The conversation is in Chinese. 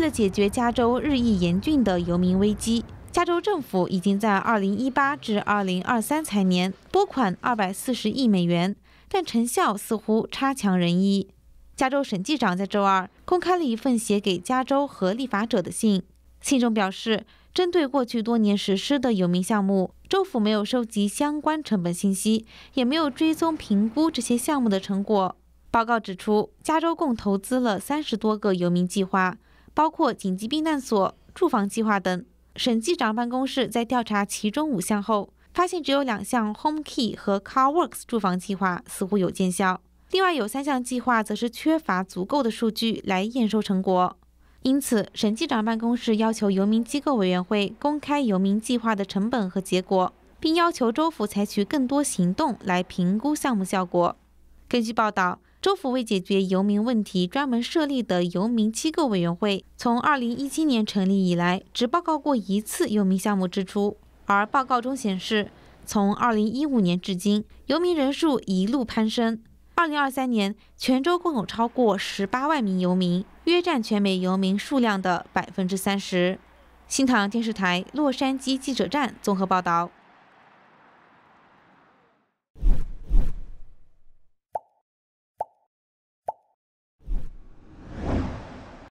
为了解决加州日益严峻的游民危机，加州政府已经在2018至2023财年拨款240亿美元，但成效似乎差强人意。加州审计长在周二公开了一份写给加州和立法者的信，信中表示，针对过去多年实施的游民项目，州府没有收集相关成本信息，也没有追踪评估这些项目的成果。报告指出，加州共投资了三十多个游民计划。包括紧急避难所、住房计划等。审计长办公室在调查其中五项后，发现只有两项 Home Key 和 Car Works 住房计划似乎有见效。另外有三项计划则是缺乏足够的数据来验收成果。因此，审计长办公室要求游民机构委员会公开游民计划的成本和结果，并要求州府采取更多行动来评估项目效果。根据报道。州府为解决游民问题专门设立的游民机构委员会，从2017年成立以来，只报告过一次游民项目支出。而报告中显示，从2015年至今，游民人数一路攀升。2023年，全州共有超过18万名游民，约占全美游民数量的30%。《新唐电视台》洛杉矶记者站综合报道。